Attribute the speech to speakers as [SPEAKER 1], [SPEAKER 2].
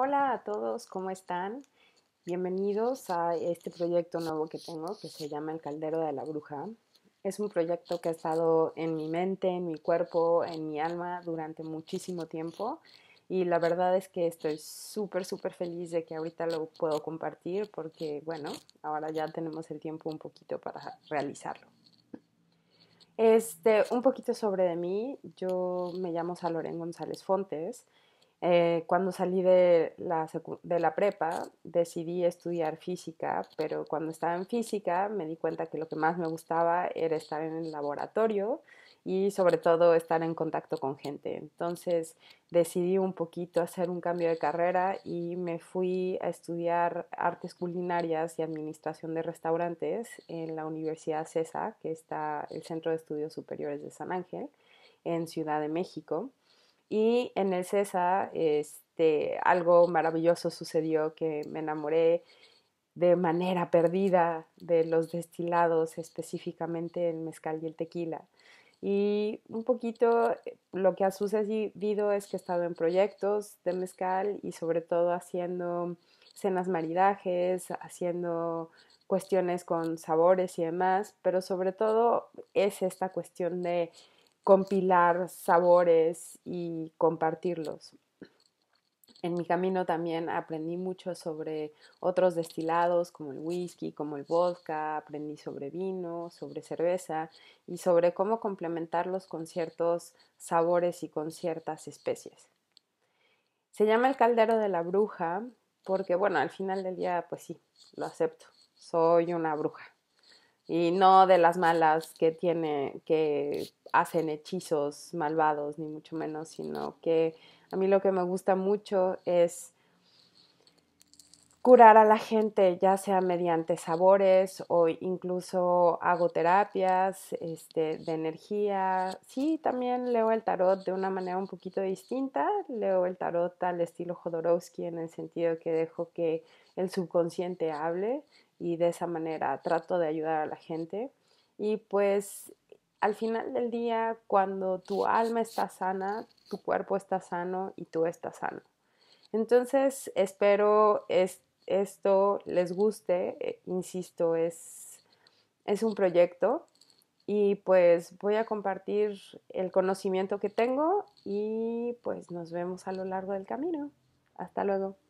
[SPEAKER 1] Hola a todos, ¿cómo están? Bienvenidos a este proyecto nuevo que tengo que se llama El Caldero de la Bruja. Es un proyecto que ha estado en mi mente, en mi cuerpo, en mi alma durante muchísimo tiempo y la verdad es que estoy súper, súper feliz de que ahorita lo puedo compartir porque, bueno, ahora ya tenemos el tiempo un poquito para realizarlo. Este, un poquito sobre de mí, yo me llamo Salorén González Fontes. Eh, cuando salí de la, de la prepa decidí estudiar física, pero cuando estaba en física me di cuenta que lo que más me gustaba era estar en el laboratorio y sobre todo estar en contacto con gente. Entonces decidí un poquito hacer un cambio de carrera y me fui a estudiar artes culinarias y administración de restaurantes en la Universidad CESA, que está el Centro de Estudios Superiores de San Ángel, en Ciudad de México. Y en el CESA, este, algo maravilloso sucedió que me enamoré de manera perdida de los destilados, específicamente el mezcal y el tequila. Y un poquito eh, lo que ha sucedido es que he estado en proyectos de mezcal y sobre todo haciendo cenas maridajes, haciendo cuestiones con sabores y demás, pero sobre todo es esta cuestión de compilar sabores y compartirlos. En mi camino también aprendí mucho sobre otros destilados como el whisky, como el vodka, aprendí sobre vino, sobre cerveza y sobre cómo complementarlos con ciertos sabores y con ciertas especies. Se llama el caldero de la bruja porque, bueno, al final del día, pues sí, lo acepto, soy una bruja y no de las malas que tiene, que hacen hechizos malvados, ni mucho menos, sino que a mí lo que me gusta mucho es curar a la gente, ya sea mediante sabores o incluso hago terapias este, de energía. Sí, también leo el tarot de una manera un poquito distinta. Leo el tarot al estilo Jodorowsky en el sentido que dejo que el subconsciente hable y de esa manera trato de ayudar a la gente. Y pues al final del día, cuando tu alma está sana, tu cuerpo está sano y tú estás sano. Entonces, espero este esto les guste, eh, insisto, es un proyecto y pues voy a compartir el conocimiento que tengo y pues nos vemos a lo largo del camino. Hasta luego.